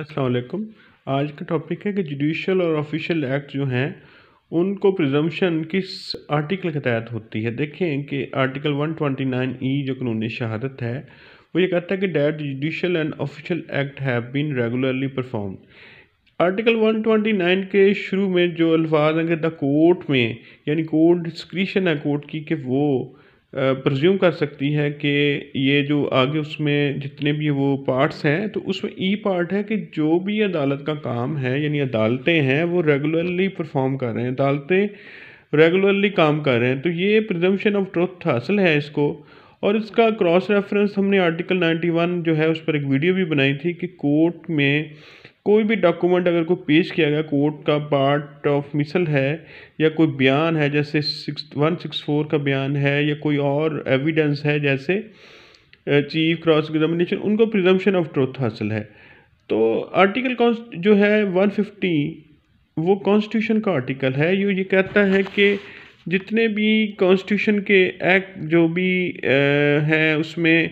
असलकम आज का टॉपिक है कि जुडिशल और ऑफिशियल एक्ट जो हैं उनको प्रिजम्पन किस आर्टिकल के तहत होती है देखें कि आर्टिकल 129 ई जो कानून शहादत है वो ये कहता है कि that judicial and official act have been regularly perform article 129 के शुरू में जो अल्फाज हैं द कोर्ट में यानी कोर्ट डिस्क्रिशन है कोर्ट की कि वो प्रज्यूम कर सकती है कि ये जो आगे उसमें जितने भी वो पार्ट्स हैं तो उसमें ई पार्ट है कि जो भी अदालत का काम है यानी अदालतें हैं वो रेगुलरली परफॉर्म कर रहे हैं अदालतें रेगुलरली काम कर रहे हैं तो ये प्रजम्पन ऑफ ट्रुथ हासिल है इसको और इसका क्रॉस रेफरेंस हमने आर्टिकल 91 जो है उस पर एक वीडियो भी बनाई थी कि कोर्ट में कोई भी डॉक्यूमेंट अगर कोई पेश किया गया कोर्ट का पार्ट ऑफ मिसल है या कोई बयान है जैसे सिक्स वन सिक्स फोर का बयान है या कोई और एविडेंस है जैसे चीफ क्रॉस एग्जामिनेशन उनको प्रिजम्पन ऑफ ट्रोथ हासिल है तो आर्टिकल जो है 150 वो कॉन्स्टिट्यूशन का आर्टिकल है ये ये कहता है कि जितने भी कॉन्स्टिट्यूशन के एक्ट जो भी हैं उसमें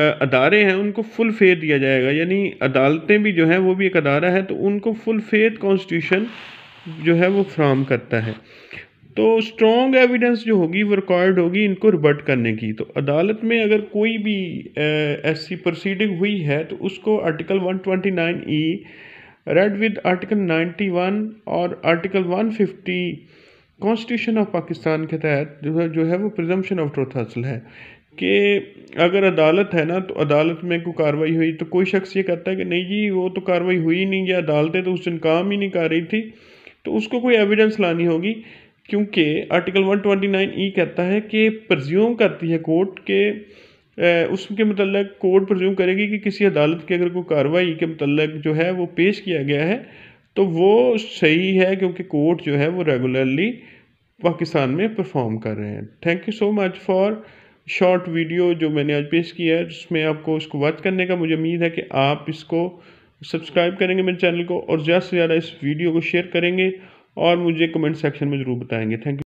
अदारे हैं उनको फुल फेद दिया जाएगा यानी अदालतें भी जो हैं वो भी एक अदारा है तो उनको फुल फेद कॉन्स्टिट्यूशन जो है वो फ्राहम करता है तो स्ट्रॉन्ग एविडेंस जो होगी वो रिकॉर्ड होगी इनको रिबर्ट करने की तो अदालत में अगर कोई भी ऐसी प्रोसीडिंग हुई है तो उसको आर्टिकल 129 ई रेड विद आर्टिकल 91 और आर्टिकल 150 कॉन्स्टिट्यूशन ऑफ पाकिस्तान के तहत जो है जो है वो प्रिजम्पशन ऑफ ट्रुथ हासिल है कि अगर अदालत है ना तो अदालत में कोई कार्रवाई हुई तो कोई शख्स ये कहता है कि नहीं जी वो तो कार्रवाई हुई नहीं या अदालतें तो उस दिन काम ही नहीं कर रही थी तो उसको कोई एविडेंस लानी होगी क्योंकि आर्टिकल 129 ई कहता है कि प्रज्यूम करती है कोर्ट के उसके मतलब कोर्ट प्रज्यूम करेगी कि किसी अदालत की अगर कोई कार्रवाई के मतलब जो है वो पेश किया गया है तो वो सही है क्योंकि कोर्ट जो है वो रेगुलरली पाकिस्तान में परफॉर्म कर रहे हैं thank you so much for short video जो मैंने आज पेश किया है जिसमें आपको इसको वॉच करने का मुझे उम्मीद है कि आप इसको सब्सक्राइब करेंगे मेरे चैनल को और ज़्यादा से ज़्यादा इस वीडियो को शेयर करेंगे और मुझे कमेंट सेक्शन में ज़रूर बताएंगे थैंक यू